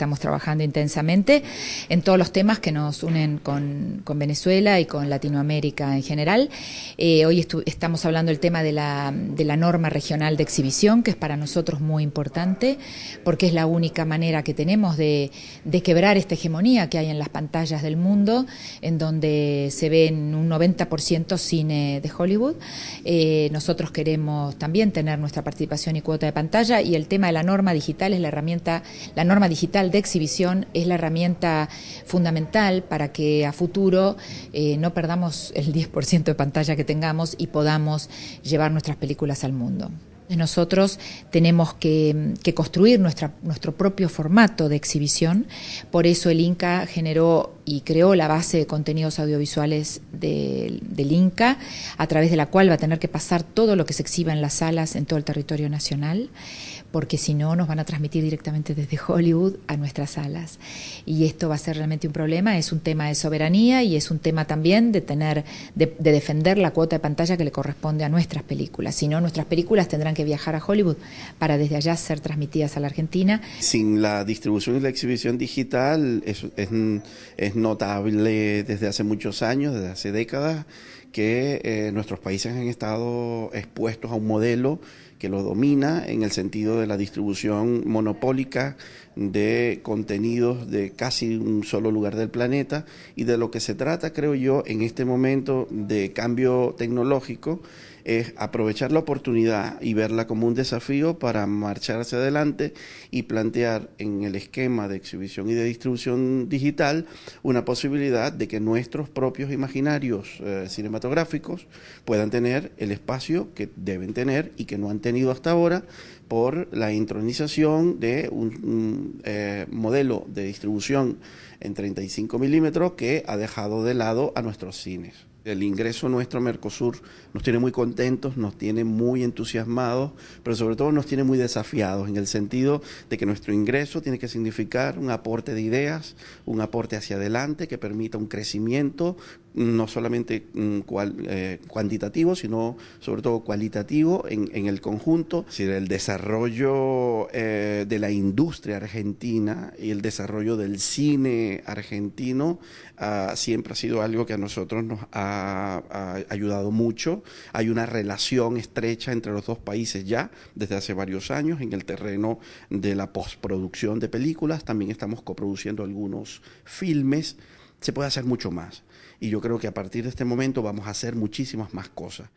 estamos trabajando intensamente en todos los temas que nos unen con, Venezuela y con Latinoamérica en general. Eh, hoy estamos hablando del tema de la, norma regional de exhibición, que es para nosotros muy importante, porque es la única manera que tenemos de, quebrar esta hegemonía que hay en las pantallas del mundo, en donde se ven un 90% cine de Hollywood. Eh, nosotros queremos también tener nuestra participación y cuota de pantalla y el tema de la norma digital es la herramienta, la norma digital de exhibición es la herramienta fundamental para que a futuro eh, no perdamos el 10% de pantalla que tengamos y podamos llevar nuestras películas al mundo. Nosotros tenemos que, mm, construir nuestro propio formato de exhibición, por eso el Inca generó y creó la base de contenidos audiovisuales de, del INCA, a través de la cual va a tener que pasar todo lo que se exhiba en las salas en todo el territorio nacional, porque si no nos van a transmitir directamente desde Hollywood a nuestras salas. Y esto va a ser realmente un problema, es un tema de soberanía y es un tema también de tener, de, defender la cuota de pantalla que le corresponde a nuestras películas. Si no, nuestras películas tendrán que viajar a Hollywood para desde allá ser transmitidas a la Argentina. Sin la distribución y la exhibición digital es es notable desde hace muchos años, desde hace décadas, que eh, nuestros países han estado expuestos a un modelo que lo domina en el sentido de la distribución monopólica de contenidos de casi un solo lugar del planeta y de lo que se trata, creo yo, en este momento de cambio tecnológico es aprovechar la oportunidad y verla como un desafío para marchar hacia adelante y plantear en el esquema de exhibición y de distribución digital una posibilidad de que nuestros propios imaginarios eh, cinematográficos puedan tener el espacio que deben tener y que no han tenido tenido hasta ahora por la intronización de un, eh, modelo de distribución en 35 milímetros que ha dejado de lado a nuestros cines. El ingreso nuestro Mercosur nos tiene muy contentos, nos tiene muy entusiasmados, pero sobre todo nos tiene muy desafiados en el sentido de que nuestro ingreso tiene que significar un aporte de ideas, un aporte hacia adelante que permita un crecimiento no solamente mm, eh, cuantitativo, sino sobre todo cualitativo en, el conjunto. el desarrollo eh, de la industria argentina y el desarrollo del cine argentino ah, siempre ha sido algo que a nosotros nos ha, ayudado mucho. Hay una relación estrecha entre los dos países ya desde hace varios años en el terreno de la postproducción de películas. También estamos coproduciendo algunos filmes se puede hacer mucho más. Y yo creo que a partir de este momento vamos a hacer muchísimas más cosas.